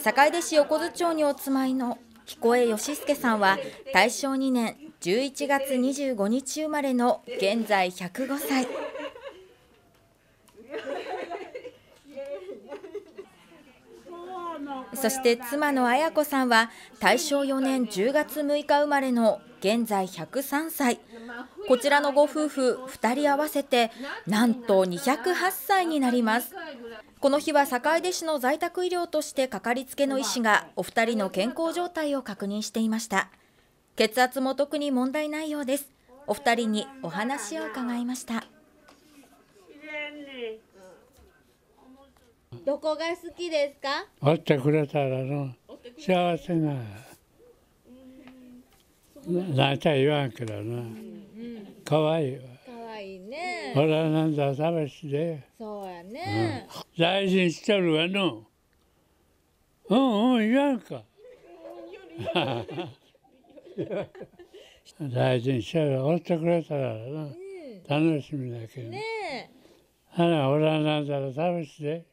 坂出市横津町にお住まいの彦江義介さんは大正2年11月25日生まれの現在105歳そして妻の綾子さんは大正4年10月6日生まれの現在103歳こちらのご夫婦2人合わせてなんと208歳になりますこの日は坂出市の在宅医療としてかかりつけの医師がお二人の健康状態を確認していました血圧も特に問題ないようですお二人にお話を伺いましたどこが好きですかおってくれたらの幸せななちゃ言わんけどなかわいいわかわいいねほら、なんだ寂しでそうやね、大事にしてるわのうんうん言わんか大事にしてるおってくれたらな、楽しみだけどねえ하나올라나자로잡으시대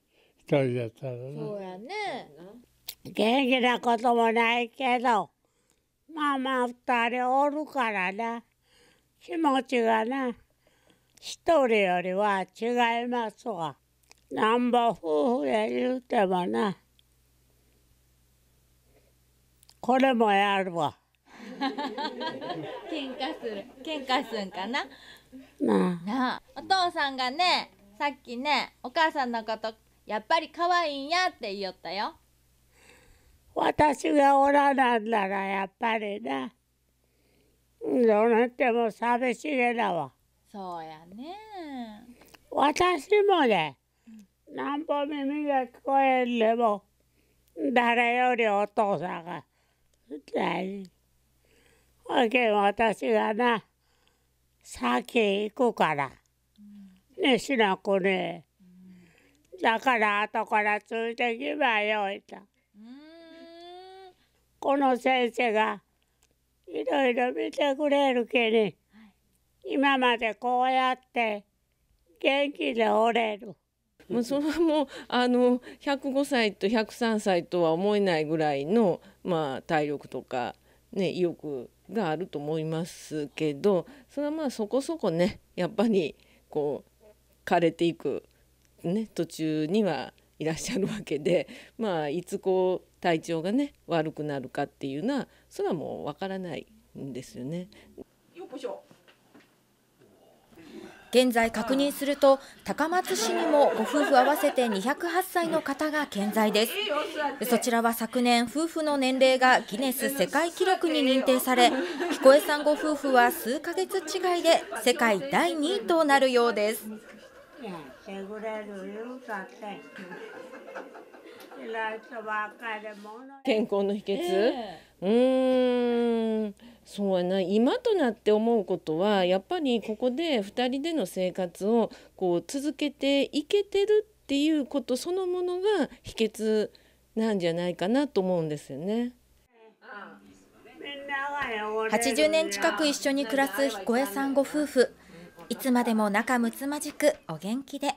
一人だったらそうやね元気なこともないけどまあまあ二人おるからな気持ちがな一人よりは違いますわなんぼ夫婦や言うてもなこれもやるわ喧嘩する喧嘩すんかななあお父さんがねさっきねお母さんのことやっぱり可愛いんやって言いよったよ。私がおらなんだらやっぱりな。どうなっても寂しげだわ。そうやね。私もね、なんぼ耳が聞こえんでも、誰よりお父さんが大事。わけ私がな、先行くから、うん、西のね。へだから後からついてきばよいた。この先生がいろいろ見てくれるけに、はい、今までこうやって元気でおれる。もうそれはもうあの105歳と103歳とは思えないぐらいの、まあ、体力とか、ね、意欲があると思いますけどそれはまあそこそこねやっぱりこう枯れていくね、途中にはいらっしゃるわけで、まあ、いつこう体調がね悪くなるかっていうのはそれはもうわからないんですよね。現在確認すると高松市にもご夫婦合わせて208歳の方が健在ですそちらは昨年夫婦の年齢がギネス世界記録に認定され彦恵さんご夫婦は数ヶ月違いで世界第2位となるようです健康の秘訣、えー、うん。そうやな今となって思うことはやっぱりここで2人での生活をこう続けていけてるっていうことそのものが秘訣なんじゃないかなと思うんですよね。80年近く一緒に暮らす彦江さんご夫婦。いつまでも仲睦まじくお元気で。